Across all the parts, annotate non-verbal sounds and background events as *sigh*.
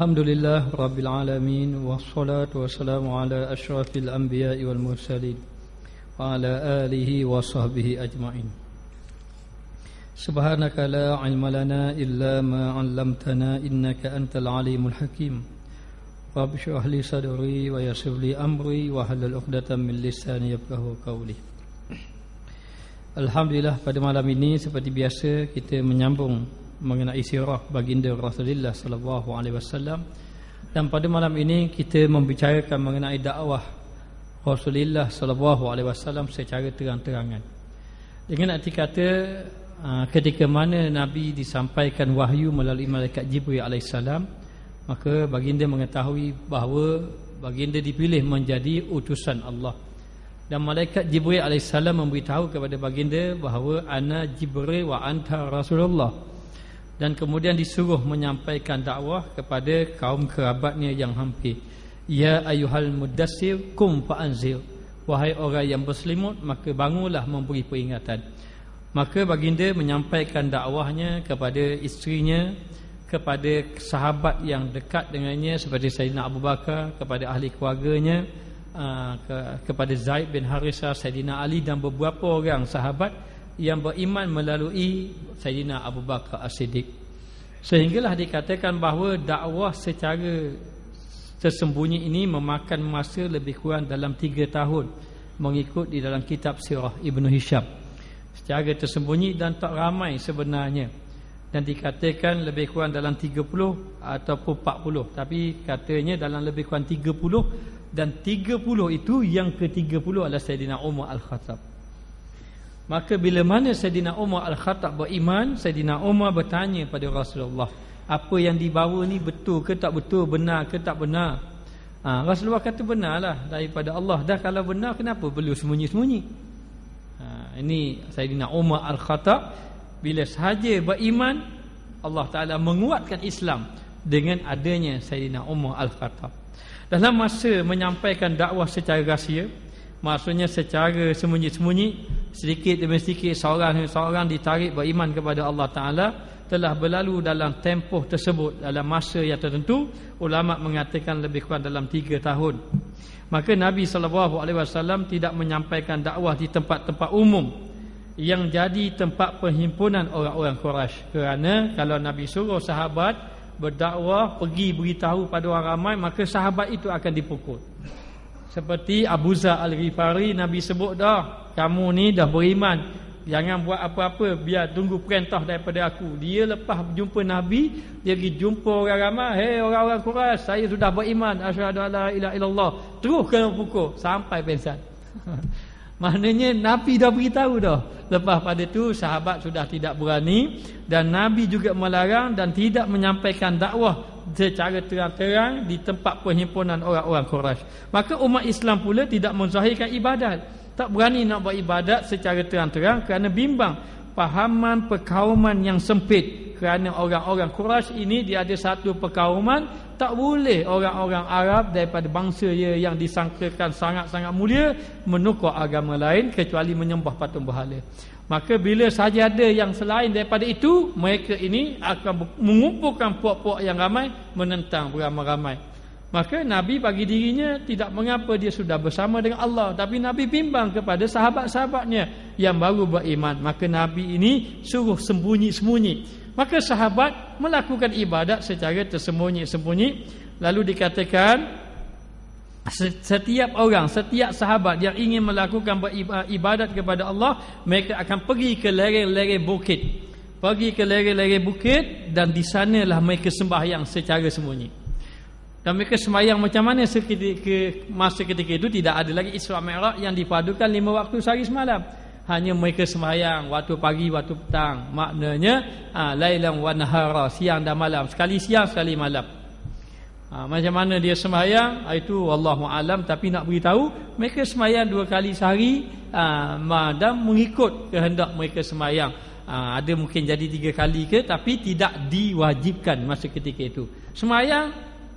الحمد لله رب العالمين والصلاة والسلام على أشرف الأنبياء والمرسلين وعلى آله وصحبه أجمعين سبحانك لا علم لنا إلا ما علمتنا إنك أنت العليم الحكيم رب شرح لي صدري ويسر لي أمري وهل الأقدة من لساني يفقه قولي Alhamdulillah pada malam ini seperti biasa kita menyambung mengenai sirah baginda Rasulullah sallallahu alaihi wasallam dan pada malam ini kita membicarakan mengenai dakwah Rasulullah sallallahu alaihi wasallam secara terang-terangan. Dengan arti kata ketika mana Nabi disampaikan wahyu melalui malaikat Jibril alaihi salam maka baginda mengetahui bahawa baginda dipilih menjadi utusan Allah dan malaikat Jibril alaihissalam memberitahu kepada baginda bahawa ana Jibril wa anta Rasulullah dan kemudian disuruh menyampaikan dakwah kepada kaum kerabatnya yang hampir ya ayuhal mudassir kum fa'anzir wahai orang yang berselimut maka bangunlah memberi peringatan maka baginda menyampaikan dakwahnya kepada isterinya kepada sahabat yang dekat dengannya seperti Sayyidina Abu Bakar kepada ahli keluarganya kepada Zaid bin Harisah Sayyidina Ali dan beberapa orang sahabat yang beriman melalui Sayyidina Abu Bakar As-Siddiq. Sehinggalah dikatakan bahawa dakwah secara tersembunyi ini memakan masa lebih kurang dalam 3 tahun mengikut di dalam kitab sirah Ibnu Hisham. Secara tersembunyi dan tak ramai sebenarnya dan dikatakan lebih kurang dalam 30 ataupun 40 tapi katanya dalam lebih kurang 30 dan 30 itu yang ke-30 adalah Sayyidina Umar Al-Khattab. Maka bila mana Sayyidina Umar Al-Khattab beriman Sayyidina Umar bertanya pada Rasulullah Apa yang dibawa ni betul ke tak betul Benar ke tak benar ha, Rasulullah kata benarlah daripada Allah Dah kalau benar kenapa perlu sembunyi-sembunyi ha, Ini Sayyidina Umar Al-Khattab Bila sahaja beriman Allah Ta'ala menguatkan Islam Dengan adanya Sayyidina Umar Al-Khattab Dalam masa menyampaikan dakwah secara rahsia Maksudnya secara sembunyi-sembunyi sedikit demi sedikit seorang demi seorang ditarik beriman kepada Allah Taala telah berlalu dalam tempoh tersebut dalam masa yang tertentu ulama mengatakan lebih kurang dalam 3 tahun maka Nabi sallallahu alaihi wasallam tidak menyampaikan dakwah di tempat-tempat umum yang jadi tempat perhimpunan orang-orang Quraisy kerana kalau Nabi suruh sahabat berdakwah pergi beritahu pada orang ramai maka sahabat itu akan dipukul seperti Abu Zah Al-Ghifari Nabi sebut dah Kamu ni dah beriman Jangan buat apa-apa Biar tunggu perintah daripada aku Dia lepas jumpa Nabi Dia pergi jumpa orang ramai Hei orang-orang Quraish Saya sudah beriman Asyadu ala ila Allah. Terus kena pukul Sampai pensan *laughs* Maknanya Nabi dah beritahu dah. Lepas pada tu sahabat sudah tidak berani dan Nabi juga melarang dan tidak menyampaikan dakwah secara terang-terang di tempat perhimpunan orang-orang Quraisy. Maka umat Islam pula tidak menzahirkan ibadat. Tak berani nak buat ibadat secara terang-terang kerana bimbang pemahaman perkauman yang sempit kerana orang-orang Quraisy ini dia ada satu perkauman tak boleh orang-orang Arab daripada bangsa dia yang disangkakan sangat-sangat mulia menukar agama lain kecuali menyembah patung berhala. Maka bila saja ada yang selain daripada itu, mereka ini akan mengumpulkan puak-puak yang ramai menentang beramai-ramai. Maka Nabi bagi dirinya tidak mengapa dia sudah bersama dengan Allah Tapi Nabi bimbang kepada sahabat-sahabatnya yang baru beriman Maka Nabi ini suruh sembunyi-sembunyi Maka sahabat melakukan ibadat secara tersembunyi-sembunyi Lalu dikatakan Setiap orang, setiap sahabat yang ingin melakukan ibadat kepada Allah Mereka akan pergi ke lereng-lereng bukit Pergi ke lereng-lereng bukit Dan di sanalah mereka sembahyang secara sembunyi dan mereka semayang macam mana seketika masa ketika itu tidak ada lagi Isra Mi'raj yang dipadukan lima waktu sehari semalam. Hanya mereka semayang waktu pagi, waktu petang. Maknanya ha, lailan wa nahara, siang dan malam. Sekali siang, sekali malam. Ha, macam mana dia semayang ah, itu wallahu alam tapi nak beritahu mereka semayang dua kali sehari ha, madam mengikut kehendak mereka semayang ha, ada mungkin jadi tiga kali ke tapi tidak diwajibkan masa ketika itu semayang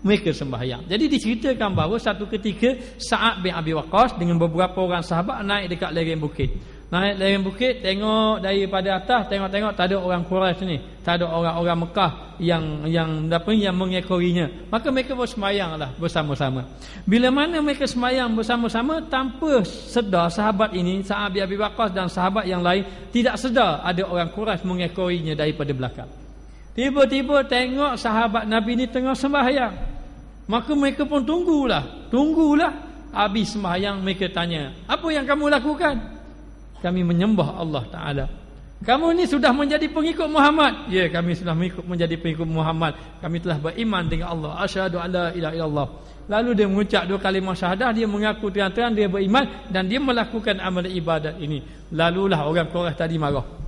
mereka sembahyang. Jadi diceritakan bahawa satu ketika Sa'ad bin Abi Waqqas dengan beberapa orang sahabat naik dekat lereng bukit. Naik lereng bukit tengok daripada atas tengok-tengok tak ada orang Quraisy ni. Tak ada orang-orang Mekah yang yang apa yang mengekorinya. Maka mereka bersembahyanglah bersama-sama. Bila mana mereka sembahyang bersama-sama tanpa sedar sahabat ini Sa'ad bin Abi Waqqas dan sahabat yang lain tidak sedar ada orang Quraisy mengekorinya daripada belakang. Tiba-tiba tengok sahabat Nabi ni tengah sembahyang. Maka mereka pun tunggulah Tunggulah Habis sembahyang mereka tanya Apa yang kamu lakukan? Kami menyembah Allah Ta'ala Kamu ini sudah menjadi pengikut Muhammad Ya kami sudah menjadi pengikut Muhammad Kami telah beriman dengan Allah Asyadu ala ilah ilallah Lalu dia mengucap dua kalimah syahadah Dia mengaku terang-terang dia beriman Dan dia melakukan amal ibadat ini Lalulah orang Quraish tadi marah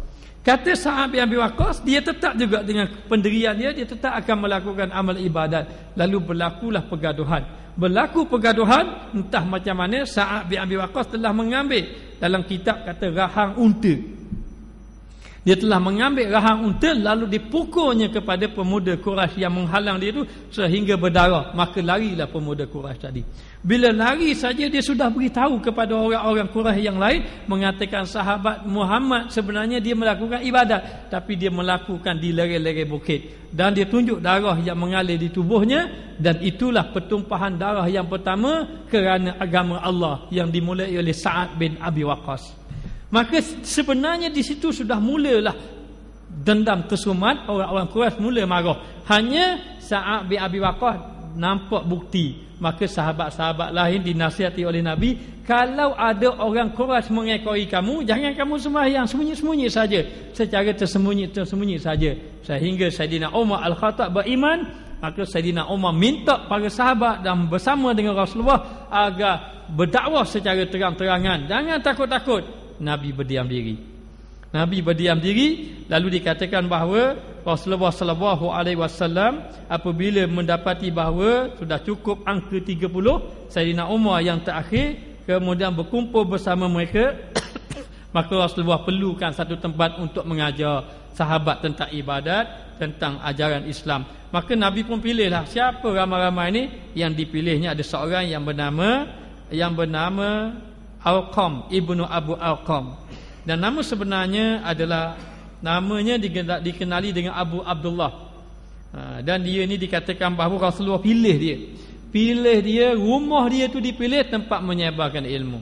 Kata Sa'ab bin Abi Waqqas dia tetap juga dengan pendirian dia dia tetap akan melakukan amal ibadat. Lalu berlakulah pergaduhan. Berlaku pergaduhan entah macam mana Sa'ab bin Abi Waqqas telah mengambil dalam kitab kata rahang unta. Dia telah mengambil rahang unta lalu dipukulnya kepada pemuda Quraisy yang menghalang dia itu sehingga berdarah. Maka larilah pemuda Quraisy tadi. Bila lari saja dia sudah beritahu kepada orang-orang Quraisy yang lain mengatakan sahabat Muhammad sebenarnya dia melakukan ibadat tapi dia melakukan di lereng-lereng bukit dan dia tunjuk darah yang mengalir di tubuhnya dan itulah pertumpahan darah yang pertama kerana agama Allah yang dimulai oleh Sa'ad bin Abi Waqqas. Maka sebenarnya di situ sudah mulalah dendam tersumat orang-orang Quraisy mula marah. Hanya Sa'ab bin Abi Waqqah nampak bukti. Maka sahabat-sahabat lain dinasihati oleh Nabi, kalau ada orang Quraisy mengekori kamu, jangan kamu yang sembunyi-sembunyi saja. Secara tersembunyi-tersembunyi saja. Sehingga Saidina Umar Al-Khattab beriman, maka Saidina Umar minta para sahabat dan bersama dengan Rasulullah agar berdakwah secara terang-terangan. Jangan takut-takut. Nabi berdiam diri. Nabi berdiam diri lalu dikatakan bahawa Rasulullah saw. apabila mendapati bahawa sudah cukup angka 30 Sayyidina Umar yang terakhir kemudian berkumpul bersama mereka *coughs* maka Rasulullah perlukan satu tempat untuk mengajar sahabat tentang ibadat tentang ajaran Islam maka Nabi pun pilihlah siapa ramai-ramai ini yang dipilihnya ada seorang yang bernama yang bernama Alqam ibnu Abu Alqam dan nama sebenarnya adalah namanya dikenali dengan Abu Abdullah ha, dan dia ni dikatakan bahawa Rasulullah pilih dia pilih dia rumah dia tu dipilih tempat menyebarkan ilmu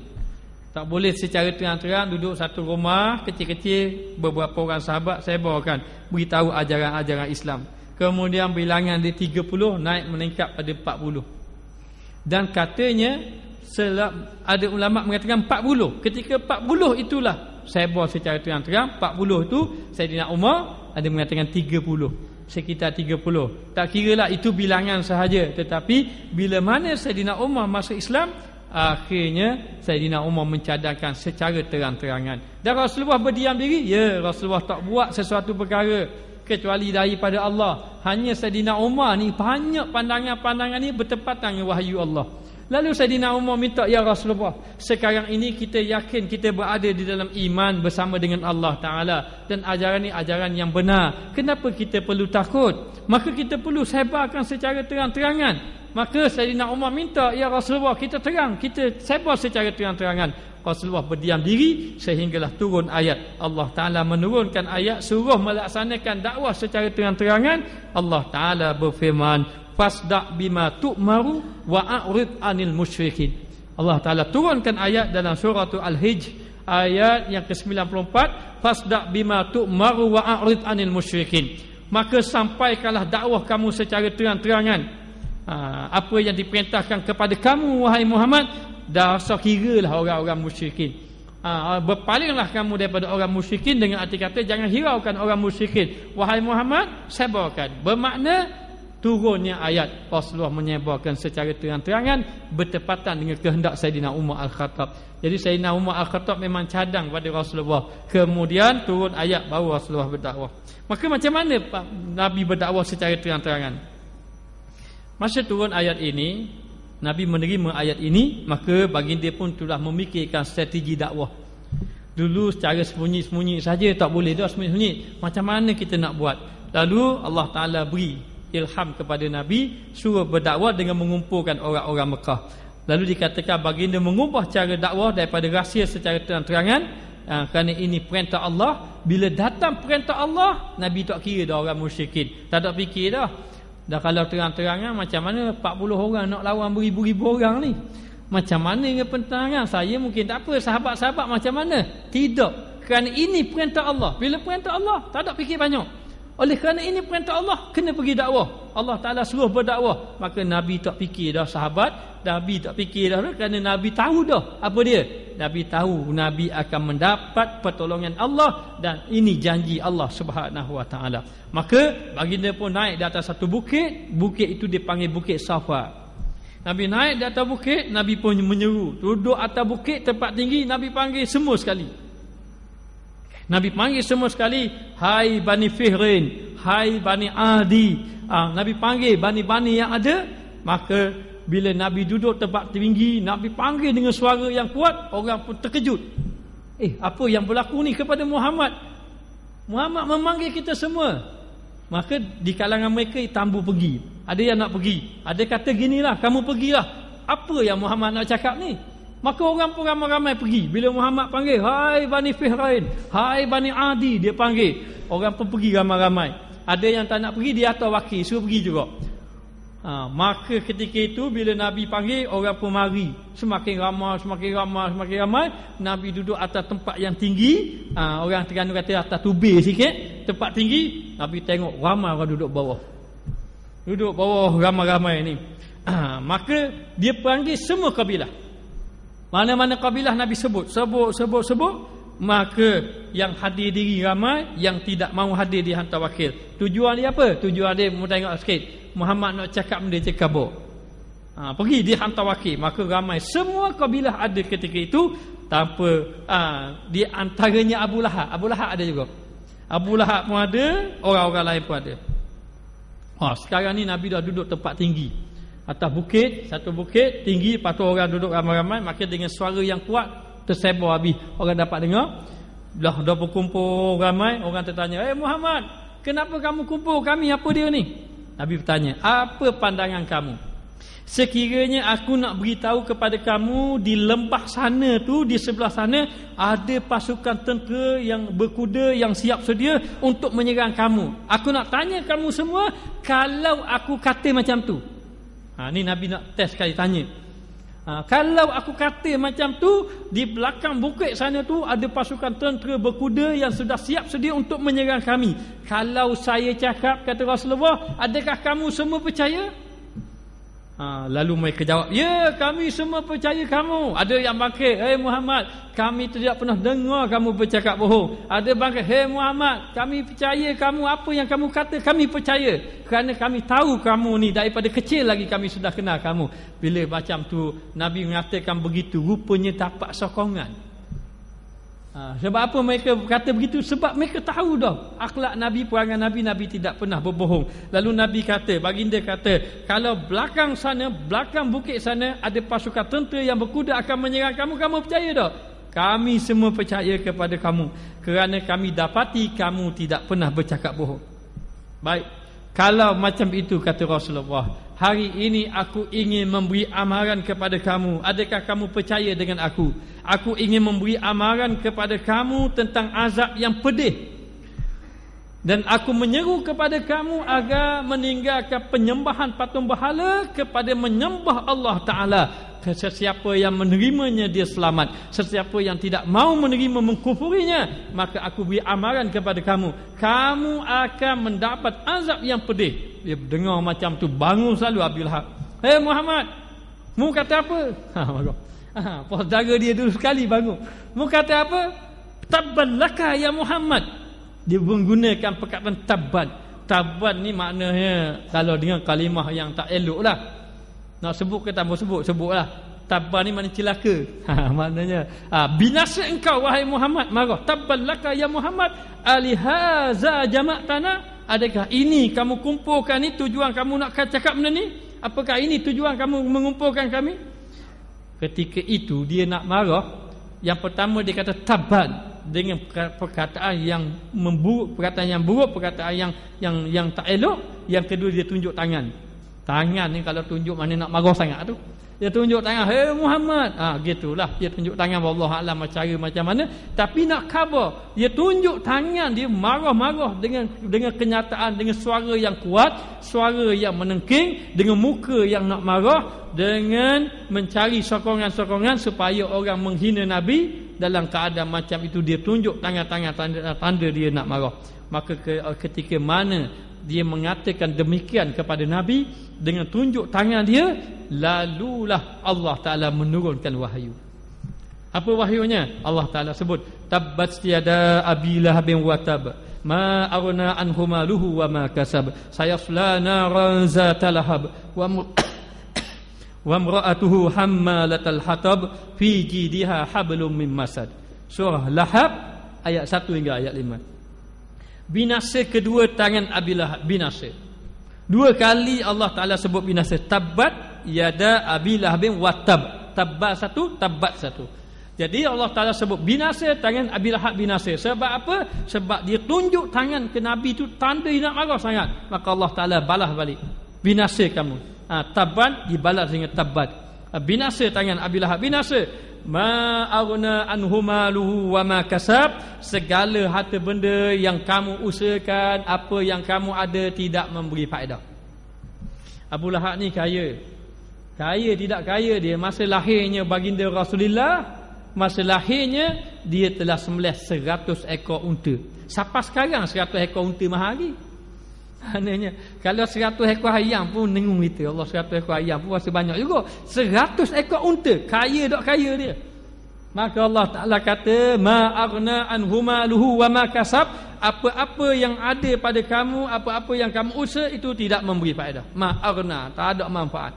tak boleh secara terang-terang duduk satu rumah kecil-kecil beberapa orang sahabat saya bawakan beritahu ajaran-ajaran Islam kemudian bilangan dia 30 naik meningkat pada 40 dan katanya selap, ada ulama mengatakan 40 ketika 40 itulah saya buat secara terang-terang 40 itu Saidina Umar ada mengatakan 30 sekitar 30 tak kira lah itu bilangan sahaja tetapi bila mana Saidina Umar masuk Islam akhirnya Saidina Umar mencadangkan secara terang-terangan dan Rasulullah berdiam diri ya Rasulullah tak buat sesuatu perkara kecuali daripada Allah hanya Saidina Umar ni banyak pandangan-pandangan ni bertepatan dengan wahyu Allah Lalu Saidina Umar minta ya Rasulullah, sekarang ini kita yakin kita berada di dalam iman bersama dengan Allah Taala dan ajaran ini ajaran yang benar. Kenapa kita perlu takut? Maka kita perlu sebarkan secara terang-terangan. Maka Saidina Umar minta ya Rasulullah, kita terang, kita sebar secara terang-terangan. Rasulullah berdiam diri sehinggalah turun ayat Allah Taala menurunkan ayat suruh melaksanakan dakwah secara terang-terangan Allah Taala berfirman fasda bima tu'maru wa a'rid 'anil musyrikin Allah Taala turunkan ayat dalam surah Al-Hijj ayat yang ke-94 fasda bima tu'maru wa a'rid 'anil musyrikin maka sampaikanlah dakwah kamu secara terang-terangan ha, apa yang diperintahkan kepada kamu wahai Muhammad dah rasa kira lah orang-orang musyrikin Ha, berpalinglah kamu daripada orang musyrikin dengan arti kata jangan hiraukan orang musyrikin wahai Muhammad sebarkan bermakna turunnya ayat Rasulullah menyebarkan secara terang-terangan bertepatan dengan kehendak Sayyidina Umar Al-Khattab jadi Sayyidina Umar Al-Khattab memang cadang pada Rasulullah kemudian turun ayat baru Rasulullah berdakwah maka macam mana Nabi berdakwah secara terang-terangan masa turun ayat ini Nabi menerima ayat ini maka baginda pun telah memikirkan strategi dakwah dulu secara sembunyi-sembunyi saja tak boleh dah sembunyi-sembunyi macam mana kita nak buat lalu Allah Ta'ala beri ilham kepada Nabi suruh berdakwah dengan mengumpulkan orang-orang Mekah lalu dikatakan baginda mengubah cara dakwah daripada rahsia secara terang-terangan Ha, kerana ini perintah Allah Bila datang perintah Allah Nabi tak kira dah orang musyrikin Tak ada fikir dah Dah kalau terang-terangnya macam mana 40 orang nak lawan beribu-ribu orang ni? Macam mana dengan pertahanan saya mungkin tak apa sahabat-sahabat macam mana? Tidak. Kerana ini perintah Allah. Bila perintah Allah, tak ada fikir banyak. Oleh kerana ini perintah Allah Kena pergi dakwah Allah Ta'ala suruh berdakwah Maka Nabi tak fikir dah sahabat Nabi tak fikir dah Kerana Nabi tahu dah Apa dia Nabi tahu Nabi akan mendapat pertolongan Allah Dan ini janji Allah Subhanahu Wa Ta'ala Maka baginda pun naik di atas satu bukit Bukit itu dipanggil Bukit Safa Nabi naik di atas bukit Nabi pun menyeru Duduk atas bukit tempat tinggi Nabi panggil semua sekali Nabi panggil semua sekali Hai Bani Fihrin Hai Bani Adi ha, Nabi panggil Bani-Bani yang ada Maka bila Nabi duduk tempat tinggi Nabi panggil dengan suara yang kuat Orang pun terkejut Eh apa yang berlaku ni kepada Muhammad Muhammad memanggil kita semua Maka di kalangan mereka Tambu pergi Ada yang nak pergi Ada kata ginilah kamu pergilah Apa yang Muhammad nak cakap ni Maka orang pun ramai-ramai pergi. Bila Muhammad panggil, Hai Bani Fihrain, Hai Bani Adi, dia panggil. Orang pun pergi ramai-ramai. Ada yang tak nak pergi, dia atas wakil, suruh pergi juga. Ha, maka ketika itu, bila Nabi panggil, orang pun mari. Semakin ramai, semakin ramai, semakin ramai. Nabi duduk atas tempat yang tinggi. Ha, orang Terengganu kata atas tubir sikit. Tempat tinggi, Nabi tengok ramai orang duduk bawah. Duduk bawah ramai-ramai ni. Ha, maka dia panggil semua kabilah. Mana-mana kabilah Nabi sebut Sebut, sebut, sebut Maka yang hadir diri ramai Yang tidak mau hadir di dihantar wakil Tujuan dia apa? Tujuan dia, mudah tengok sikit Muhammad nak cakap benda cakap ha, Pergi dihantar wakil Maka ramai semua kabilah ada ketika itu Tanpa ha, Di antaranya Abu Lahab Abu Lahab ada juga Abu Lahab pun ada, orang-orang lain pun ada ha, Sekarang ni Nabi dah duduk tempat tinggi atas bukit, satu bukit tinggi patut orang duduk ramai-ramai makin dengan suara yang kuat tersebar habis orang dapat dengar dah dah berkumpul ramai orang tertanya eh Muhammad kenapa kamu kumpul kami apa dia ni Nabi bertanya apa pandangan kamu sekiranya aku nak beritahu kepada kamu di lembah sana tu di sebelah sana ada pasukan tentera yang berkuda yang siap sedia untuk menyerang kamu aku nak tanya kamu semua kalau aku kata macam tu Ha, ni Nabi nak test kali tanya. Ha, kalau aku kata macam tu di belakang bukit sana tu ada pasukan tentera berkuda yang sudah siap sedia untuk menyerang kami. Kalau saya cakap kata Rasulullah, adakah kamu semua percaya? Ha, lalu mereka jawab, ya kami semua percaya kamu. Ada yang bangkit, hei eh, Muhammad, kami tidak pernah dengar kamu bercakap bohong. Ada bangkit, hei Muhammad, kami percaya kamu, apa yang kamu kata kami percaya. Kerana kami tahu kamu ni daripada kecil lagi kami sudah kenal kamu. Bila macam tu Nabi mengatakan begitu, rupanya dapat sokongan. Ha, sebab apa mereka kata begitu? Sebab mereka tahu dah akhlak Nabi, perangai Nabi, Nabi tidak pernah berbohong. Lalu Nabi kata, baginda kata, kalau belakang sana, belakang bukit sana ada pasukan tentera yang berkuda akan menyerang kamu, kamu percaya dah? Kami semua percaya kepada kamu kerana kami dapati kamu tidak pernah bercakap bohong. Baik. Kalau macam itu kata Rasulullah, Hari ini aku ingin memberi amaran kepada kamu Adakah kamu percaya dengan aku Aku ingin memberi amaran kepada kamu Tentang azab yang pedih Dan aku menyeru kepada kamu Agar meninggalkan penyembahan patung bahala Kepada menyembah Allah Ta'ala Sesiapa yang menerimanya dia selamat Sesiapa yang tidak mau menerima mengkufurinya Maka aku beri amaran kepada kamu Kamu akan mendapat azab yang pedih dia dengar macam tu bangun selalu Abdul Hak. Eh Muhammad, mu kata apa? *laughs* Ha bagus. Ha, pos dia dulu sekali bangun. Mu kata apa? laka ya Muhammad. Dia menggunakan perkataan tabbad. Tabbad ni maknanya kalau dengan kalimah yang tak elok lah. Nak sebut ke tak mau sebut, sebutlah. Tabbad ni maknanya celaka. *laughs* Ha, maknanya ha, binasa engkau wahai Muhammad. Marah. laka ya Muhammad. Alihaza jama' tanah Adakah ini kamu kumpulkan ini tujuan kamu nak cakap benda ni? Apakah ini tujuan kamu mengumpulkan kami? Ketika itu dia nak marah Yang pertama dia kata taban Dengan perkataan yang memburuk Perkataan yang buruk Perkataan yang yang yang tak elok Yang kedua dia tunjuk tangan Tangan ni kalau tunjuk mana nak marah sangat tu dia tunjuk tangan hey Muhammad ah ha, gitulah dia tunjuk tangan Allah alam cara macam mana tapi nak khabar dia tunjuk tangan dia marah-marah dengan dengan kenyataan dengan suara yang kuat suara yang menengking dengan muka yang nak marah dengan mencari sokongan-sokongan supaya orang menghina nabi dalam keadaan macam itu dia tunjuk tangan-tangan tanda, tanda dia nak marah maka ketika mana dia mengatakan demikian kepada Nabi dengan tunjuk tangan dia lalu lah Allah Ta'ala menurunkan wahyu apa wahyunya? Allah Ta'ala sebut tabbat tiada abilah bin watab ma arna anhumaluhu wa ma kasab sayaflana talahab wa *coughs* wamraatuhu hammalatal hatab fi jidihah hablum min masad surah lahab ayat 1 hingga ayat binasa kedua tangan Abi Lahab binasa dua kali Allah Taala sebut binasa tabbat yada Abi Lahabin watab tabbat satu tabbat satu jadi Allah Taala sebut binasa tangan Abi Lahab binasa sebab apa sebab dia tunjuk tangan ke nabi itu tanda nak marah sangat maka Allah Taala balas balik binasa kamu ha, tabbat dibalas dengan tabbat binasa tangan Abi Lahab binasa ma aghna anhumaluhu wa ma kasab segala harta benda yang kamu usahakan apa yang kamu ada tidak memberi faedah Abu Lahab ni kaya kaya tidak kaya dia masa lahirnya baginda Rasulullah masa lahirnya dia telah sembelih 100 ekor unta sampai sekarang 100 ekor unta mahal lagi Maknanya kalau seratus ekor ayam pun nengung itu Allah seratus ekor ayam pun rasa banyak juga Seratus ekor unta Kaya dok kaya dia Maka Allah Ta'ala kata Ma agna anhuma luhu wa ma kasab Apa-apa yang ada pada kamu Apa-apa yang kamu usah Itu tidak memberi faedah Ma agna Tak ada manfaat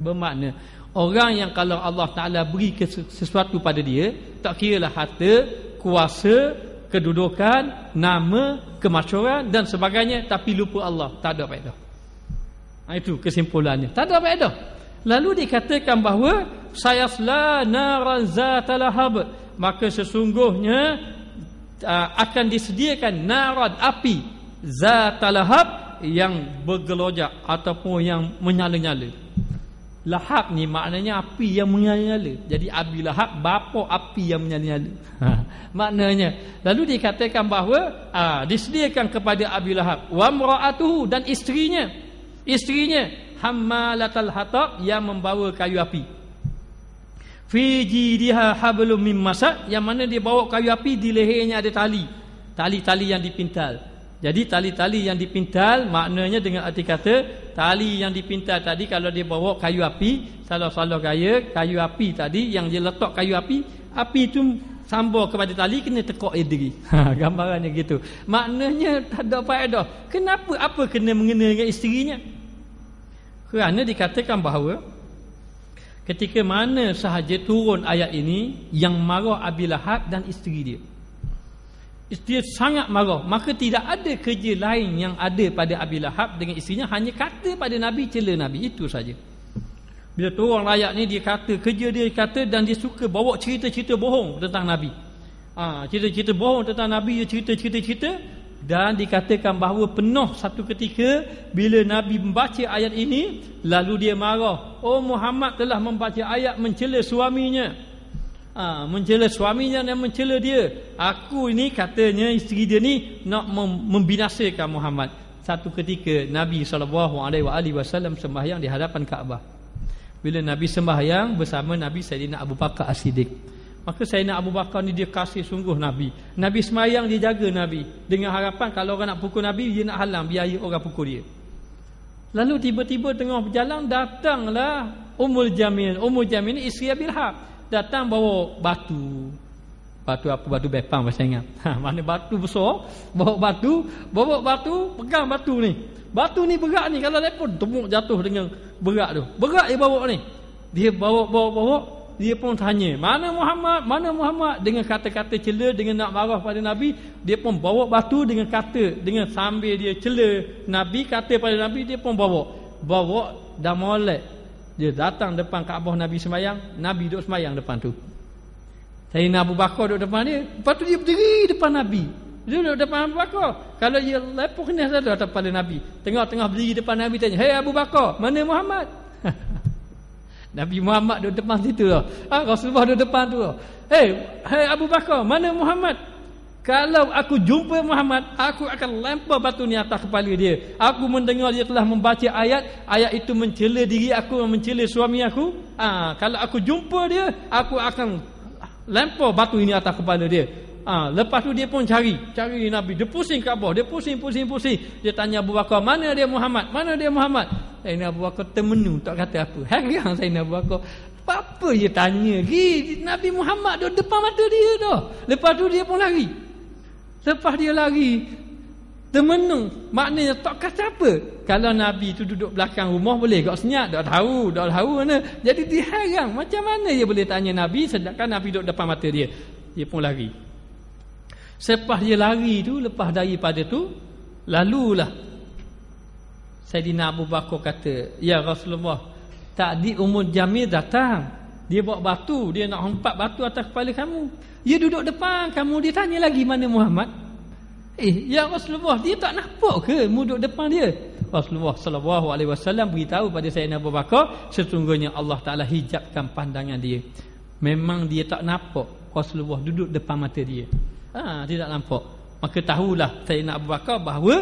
Bermakna Orang yang kalau Allah Ta'ala beri sesuatu pada dia Tak kira lah harta Kuasa kedudukan, nama, kemasyhuran dan sebagainya tapi lupa Allah, tak ada faedah. Ha, itu kesimpulannya. Tak ada faedah. Lalu dikatakan bahawa sayasla naran zatalahab maka sesungguhnya akan disediakan naran api zatalahab yang bergelojak ataupun yang menyala-nyala. Lahab ni maknanya api yang menyala-nyala. Jadi Abi Lahab bapa api yang menyala-nyala. Ha. maknanya lalu dikatakan bahawa ha, disediakan kepada Abi Lahab wa mraatuhu dan isterinya. Isterinya hammalatal hatab yang membawa kayu api. Fi jidiha hablum min masad yang mana dia bawa kayu api di lehernya ada tali. Tali-tali yang dipintal. Jadi tali-tali yang dipintal maknanya dengan arti kata tali yang dipintal tadi kalau dia bawa kayu api, salah-salah gaya kayu api tadi yang dia letak kayu api, api itu sambo kepada tali kena tekok dia diri. *laughs* Ha, gambarannya gitu. Maknanya tak ada faedah. Kenapa apa kena mengena dengan isterinya? Kerana dikatakan bahawa ketika mana sahaja turun ayat ini yang marah Abi Lahab dan isteri dia. Dia sangat marah Maka tidak ada kerja lain yang ada pada Abi Lahab dengan isinya Hanya kata pada Nabi, cela Nabi Itu saja Bila tu orang layak ni dia kata Kerja dia kata dan dia suka bawa cerita-cerita bohong tentang Nabi ha, Cerita-cerita bohong tentang Nabi Dia cerita-cerita-cerita dan dikatakan bahawa penuh satu ketika bila Nabi membaca ayat ini lalu dia marah oh Muhammad telah membaca ayat mencela suaminya ha, Mencela suaminya dan mencela dia Aku ini katanya isteri dia ni Nak mem- membinasakan Muhammad Satu ketika Nabi SAW sembahyang di hadapan Kaabah Bila Nabi sembahyang bersama Nabi Sayyidina Abu Bakar As-Siddiq Maka Sayyidina Abu Bakar ni dia kasih sungguh Nabi Nabi sembahyang dia jaga Nabi Dengan harapan kalau orang nak pukul Nabi Dia nak halang biaya orang pukul dia Lalu tiba-tiba tengah berjalan datanglah Ummul Jamil. Ummul Jamil ni isteri Abil Haq datang bawa batu batu apa batu bepang bahasa ingat *laughs* ha, mana batu besar bawa batu bawa batu pegang batu ni batu ni berat ni kalau lepon temuk jatuh dengan berat tu berat dia bawa ni dia bawa bawa bawa dia pun tanya mana Muhammad mana Muhammad dengan kata-kata cela dengan nak marah pada Nabi dia pun bawa batu dengan kata dengan sambil dia cela Nabi kata pada Nabi dia pun bawa bawa dan molek dia datang depan Kaabah Nabi semayang Nabi duduk semayang depan tu Tapi Abu Bakar duduk depan dia Lepas tu dia berdiri depan Nabi Dia duduk depan Abu Bakar Kalau dia lepuk kena satu atas kepala Nabi Tengah-tengah berdiri depan Nabi tanya Hei Abu Bakar, mana Muhammad? *laughs* Nabi Muhammad duduk depan situ lah ha, Rasulullah duduk depan tu lah Hei hey Abu Bakar, mana Muhammad? Kalau aku jumpa Muhammad, aku akan lempar batu ni atas kepala dia. Aku mendengar dia telah membaca ayat, ayat itu mencela diri aku, mencela suami aku. Ah, ha, kalau aku jumpa dia, aku akan lempar batu ini atas kepala dia. Ah, ha, lepas tu dia pun cari, cari Nabi. Dia pusing Kaabah, dia pusing, pusing, pusing. Dia tanya Abu Bakar, mana dia Muhammad? Mana dia Muhammad? Saya Abu Bakar termenu, tak kata apa. *laughs* Hairan saya Abu Bakar. Apa dia tanya Nabi Muhammad dia depan mata dia dah. Lepas tu dia pun lari. Lepas dia lari temenung, Maknanya tak kata apa Kalau Nabi tu duduk belakang rumah boleh Kau senyap Tak tahu Tak tahu mana Jadi diharang Macam mana dia boleh tanya Nabi Sedangkan Nabi duduk depan mata dia Dia pun lari Selepas dia lari tu Lepas daripada tu Lalulah Sayyidina Abu Bakar kata Ya Rasulullah Tadi Umud Jamil datang dia bawa batu, dia nak hempap batu atas kepala kamu. Dia duduk depan kamu, dia tanya lagi mana Muhammad? Eh, ya Rasulullah, dia tak nampak ke mu duduk depan dia? Rasulullah sallallahu alaihi wasallam beritahu pada Sayyidina Abu Bakar, sesungguhnya Allah Taala hijabkan pandangan dia. Memang dia tak nampak Rasulullah duduk depan mata dia. Ha, dia tak nampak. Maka tahulah Sayyidina Abu Bakar bahawa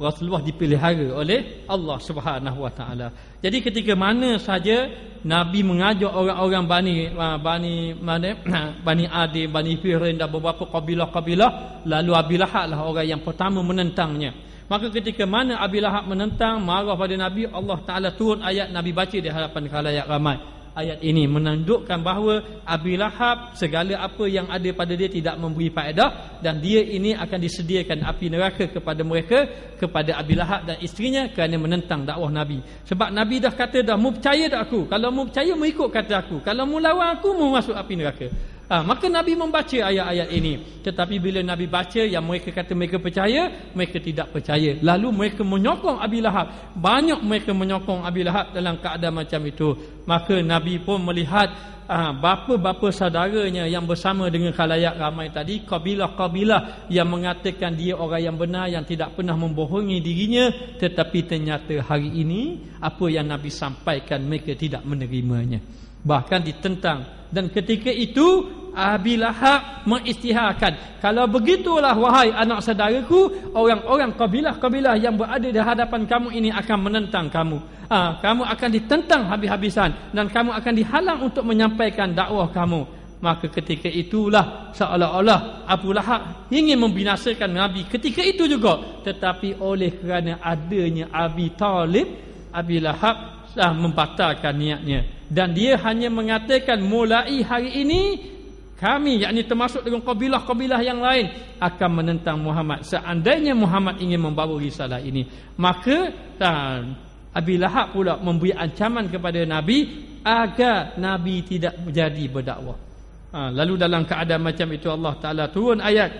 Rasulullah dipelihara oleh Allah Subhanahu Wa Taala. Jadi ketika mana saja Nabi mengajak orang-orang Bani ah, Bani mana *clears throat* Bani Adi, Bani Firin dan beberapa kabilah-kabilah lalu abilah Lahab lah orang yang pertama menentangnya. Maka ketika mana abilah Lahab menentang marah pada Nabi Allah Taala turun ayat Nabi baca di hadapan khalayak ramai ayat ini menandukkan bahawa Abi Lahab segala apa yang ada pada dia tidak memberi faedah dan dia ini akan disediakan api neraka kepada mereka kepada Abi Lahab dan isterinya kerana menentang dakwah Nabi sebab Nabi dah kata dah mu percaya tak aku kalau mu percaya mu ikut kata aku kalau mu lawan aku mu masuk api neraka Ha, maka Nabi membaca ayat-ayat ini. Tetapi bila Nabi baca yang mereka kata mereka percaya, mereka tidak percaya. Lalu mereka menyokong Abi Lahab. Banyak mereka menyokong Abi Lahab dalam keadaan macam itu. Maka Nabi pun melihat ha, bapa-bapa saudaranya yang bersama dengan khalayak ramai tadi, kabilah-kabilah yang mengatakan dia orang yang benar yang tidak pernah membohongi dirinya. Tetapi ternyata hari ini apa yang Nabi sampaikan mereka tidak menerimanya. Bahkan ditentang dan ketika itu abilahak ah, mengistiharkan. Kalau begitulah wahai anak saudaraku, orang-orang kabilah-kabilah yang berada di hadapan kamu ini akan menentang kamu. Ha, kamu akan ditentang habis-habisan dan kamu akan dihalang untuk menyampaikan dakwah kamu. Maka ketika itulah seolah-olah Abu Lahab ingin membinasakan Nabi ketika itu juga. Tetapi oleh kerana adanya Abi Talib, Abi Lahab dah membatalkan niatnya. Dan dia hanya mengatakan mulai hari ini kami yakni termasuk dengan kabilah-kabilah yang lain akan menentang Muhammad seandainya Muhammad ingin membawa risalah ini maka ta, Abi Lahab pula memberi ancaman kepada Nabi agar Nabi tidak menjadi berdakwah ha, lalu dalam keadaan macam itu Allah Ta'ala turun ayat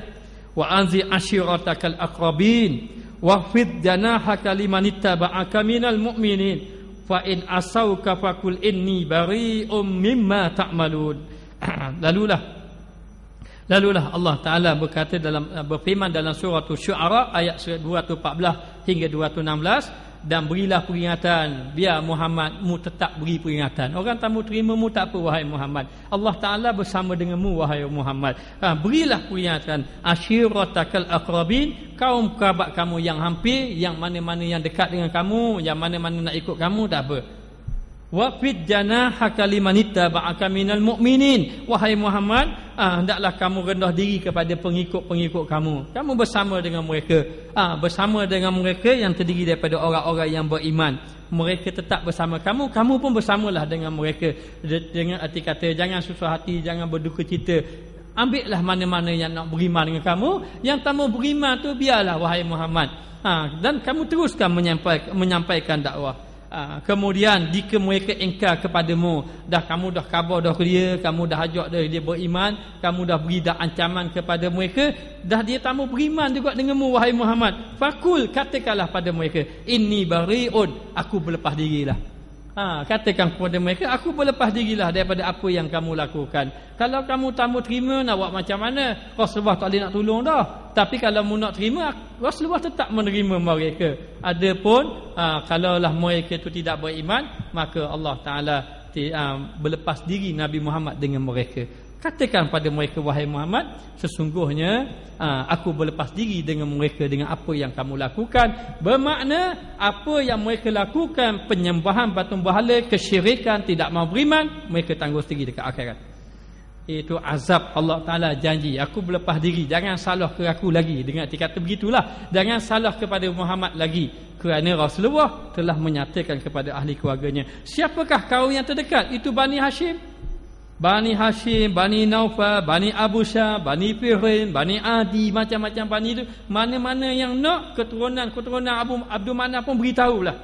wa anzi ashiratakal akrabin wa fid janahaka limanitta ba'aka minal mu'minin fa in asawka fakul inni bari'um mimma ta'malun ta *clears throat* Lalu lah, lalu lah Allah Taala berkata dalam eh, berfirman dalam surah Syuara ayat 214 hingga 216 dan berilah peringatan biar Muhammad mu tetap beri peringatan orang tamu terima mu tak apa wahai Muhammad Allah Taala bersama dengan mu wahai Muhammad ha, berilah peringatan asyiratakal aqrabin kaum kerabat kamu yang hampir yang mana-mana yang dekat dengan kamu yang mana-mana nak ikut kamu tak apa wa fid janahaka limanita ba'aka minal mu'minin wahai Muhammad ah hendaklah kamu rendah diri kepada pengikut-pengikut kamu kamu bersama dengan mereka ah bersama dengan mereka yang terdiri daripada orang-orang yang beriman mereka tetap bersama kamu kamu pun bersamalah dengan mereka dengan arti kata jangan susah hati jangan berduka cita ambillah mana-mana yang nak beriman dengan kamu yang tak mau beriman tu biarlah wahai Muhammad ah dan kamu teruskan menyampaikan menyampaikan dakwah Ah, kemudian jika mereka engkar kepadamu dah kamu dah khabar dah dia kamu dah ajak dia dia beriman kamu dah beri dah ancaman kepada mereka dah dia tamu beriman juga denganmu wahai Muhammad fakul katakanlah pada mereka ini bariun aku berlepas dirilah Ha, katakan kepada mereka aku berlepas dirilah daripada apa yang kamu lakukan kalau kamu tak mau terima nak buat macam mana Rasulullah tak boleh nak tolong dah tapi kalau mu nak terima Rasulullah tetap menerima mereka adapun ha, kalaulah mereka itu tidak beriman maka Allah Ta'ala ha, berlepas diri Nabi Muhammad dengan mereka Katakan pada mereka wahai Muhammad Sesungguhnya ah, aku berlepas diri dengan mereka Dengan apa yang kamu lakukan Bermakna apa yang mereka lakukan Penyembahan batu bahala Kesyirikan tidak mahu beriman Mereka tangguh sendiri dekat akhirat itu azab Allah Ta'ala janji Aku berlepas diri Jangan salah ke aku lagi Dengan tiga kata begitulah Jangan salah kepada Muhammad lagi Kerana Rasulullah telah menyatakan kepada ahli keluarganya Siapakah kau yang terdekat? Itu Bani Hashim Bani Hashim, Bani Naufal, Bani Abu Syah, Bani Firin, Bani Adi, macam-macam Bani itu. Mana-mana yang nak keturunan-keturunan Abu Abdul Mana pun beritahu lah.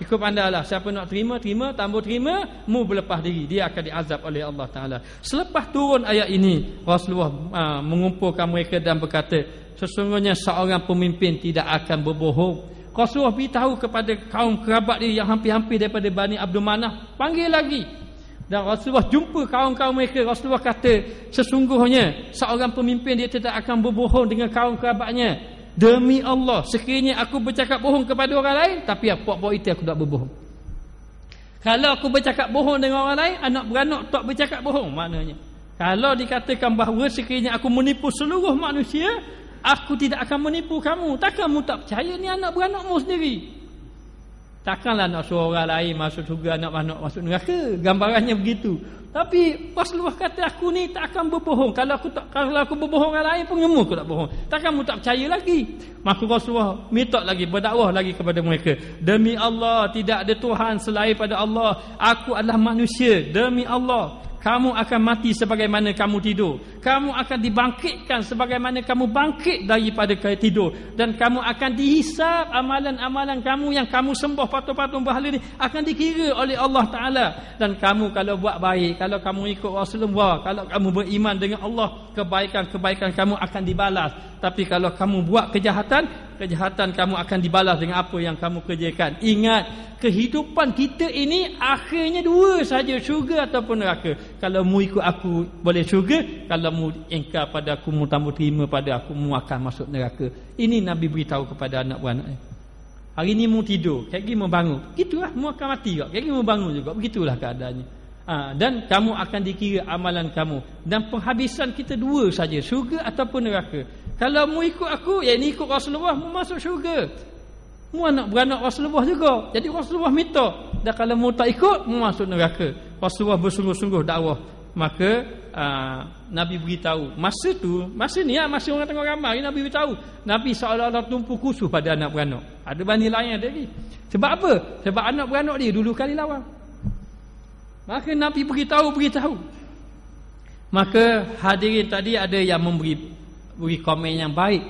Ikut anda lah. Siapa nak terima, terima. Tambah terima, mu berlepas diri. Dia akan diazab oleh Allah Ta'ala. Selepas turun ayat ini, Rasulullah uh, mengumpulkan mereka dan berkata, sesungguhnya seorang pemimpin tidak akan berbohong. Rasulullah beritahu kepada kaum kerabat dia yang hampir-hampir daripada Bani Abdul Mana, panggil lagi. Dan Rasulullah jumpa kaum-kaum mereka Rasulullah kata sesungguhnya Seorang pemimpin dia tidak akan berbohong Dengan kaum kerabatnya Demi Allah sekiranya aku bercakap bohong kepada orang lain Tapi apa-apa itu aku tak berbohong Kalau aku bercakap bohong dengan orang lain Anak beranak tak bercakap bohong Maknanya Kalau dikatakan bahawa sekiranya aku menipu seluruh manusia Aku tidak akan menipu kamu Tak kamu tak percaya ni anak beranakmu sendiri Takkanlah nak suruh orang lain masuk syurga nak masuk masuk neraka. Gambarannya begitu. Tapi Rasulullah kata aku ni tak akan berbohong. Kalau aku tak kalau aku berbohong dengan lain pun ngemu aku tak bohong. Takkan mu tak percaya lagi. Maka Rasulullah minta lagi berdakwah lagi kepada mereka. Demi Allah tidak ada Tuhan selain pada Allah. Aku adalah manusia. Demi Allah kamu akan mati sebagaimana kamu tidur. Kamu akan dibangkitkan sebagaimana kamu bangkit daripada tidur. Dan kamu akan dihisap amalan-amalan kamu yang kamu sembah patung-patung berhala ini akan dikira oleh Allah Ta'ala. Dan kamu kalau buat baik, kalau kamu ikut Rasulullah, kalau kamu beriman dengan Allah, kebaikan-kebaikan kamu akan dibalas. Tapi kalau kamu buat kejahatan, kejahatan kamu akan dibalas dengan apa yang kamu kerjakan. Ingat, kehidupan kita ini akhirnya dua saja, syurga ataupun neraka. Kalau mu ikut aku boleh syurga, kalau mu ingkar pada aku, mu tamu terima pada aku, mu akan masuk neraka. Ini Nabi beritahu kepada anak-anak. Hari ini mu tidur, kaki mu bangun. Begitulah, mu akan mati juga. Kaki mu bangun juga. Begitulah keadaannya. Ha, dan kamu akan dikira amalan kamu. Dan penghabisan kita dua saja, syurga ataupun neraka. Kalau mu ikut aku, ya ini ikut Rasulullah, mu masuk syurga. Mu anak beranak Rasulullah juga. Jadi Rasulullah minta. Dan kalau mu tak ikut, mu masuk neraka. Rasulullah bersungguh-sungguh dakwah. Maka aa, ah, Nabi beritahu, masa tu, masa ni ya, masa orang tengok ramai, Nabi beritahu. Nabi seolah-olah tumpu khusus pada anak beranak. Ada bani lain ada lagi. Sebab apa? Sebab anak beranak dia dulu kali lawan. Maka Nabi beritahu, beritahu. Maka hadirin tadi ada yang memberi beri komen yang baik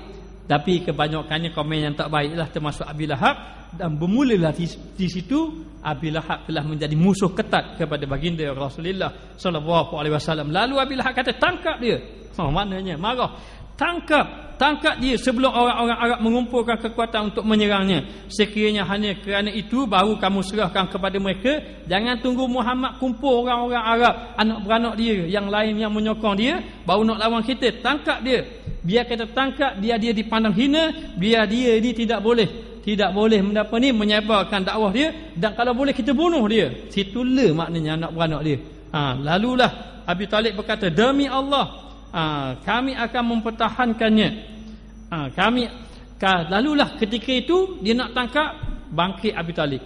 tapi kebanyakannya komen yang tak baiklah termasuk Abi Lahab dan bermulalah di, di situ Abi Lahab telah menjadi musuh ketat kepada baginda Rasulullah sallallahu alaihi wasallam lalu Abi Lahab kata tangkap dia oh, maknanya marah tangkap tangkap dia sebelum orang-orang Arab mengumpulkan kekuatan untuk menyerangnya sekiranya hanya kerana itu baru kamu serahkan kepada mereka jangan tunggu Muhammad kumpul orang-orang Arab anak beranak dia yang lain yang menyokong dia baru nak lawan kita tangkap dia biar kita tangkap dia dia dipandang hina biar dia ini tidak boleh tidak boleh mendapat ni menyebarkan dakwah dia dan kalau boleh kita bunuh dia situlah maknanya anak beranak dia ha, lah Abi Talib berkata demi Allah ha, kami akan mempertahankannya ha, kami lah ketika itu dia nak tangkap bangkit Abi Talib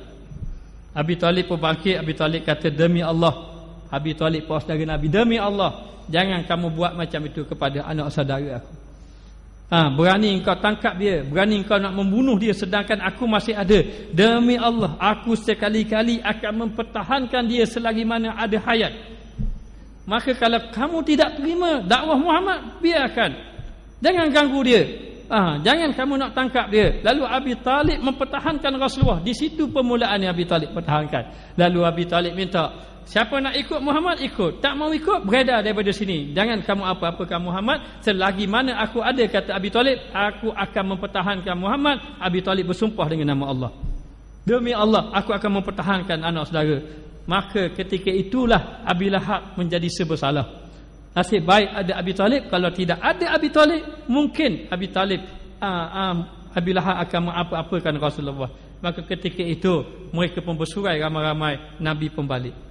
Abi Talib pun bangkit Abi Talib kata demi Allah Abi Talib puas dari Nabi demi Allah jangan kamu buat macam itu kepada anak saudara aku Ha, berani kau tangkap dia Berani kau nak membunuh dia Sedangkan aku masih ada Demi Allah Aku sekali-kali akan mempertahankan dia Selagi mana ada hayat Maka kalau kamu tidak terima dakwah Muhammad Biarkan Jangan ganggu dia ha, Jangan kamu nak tangkap dia Lalu Abi Talib mempertahankan Rasulullah Di situ permulaan Abi Talib pertahankan Lalu Abi Talib minta Siapa nak ikut Muhammad ikut Tak mau ikut berada daripada sini Jangan kamu apa-apakan Muhammad Selagi mana aku ada kata Abi Talib Aku akan mempertahankan Muhammad Abi Talib bersumpah dengan nama Allah Demi Allah aku akan mempertahankan anak saudara Maka ketika itulah Abi Lahab menjadi sebesalah Nasib baik ada Abi Talib Kalau tidak ada Abi Talib Mungkin Abi Talib uh, um, Abi Lahab akan mengapa-apakan Rasulullah Maka ketika itu Mereka pun bersurai ramai-ramai Nabi pembalik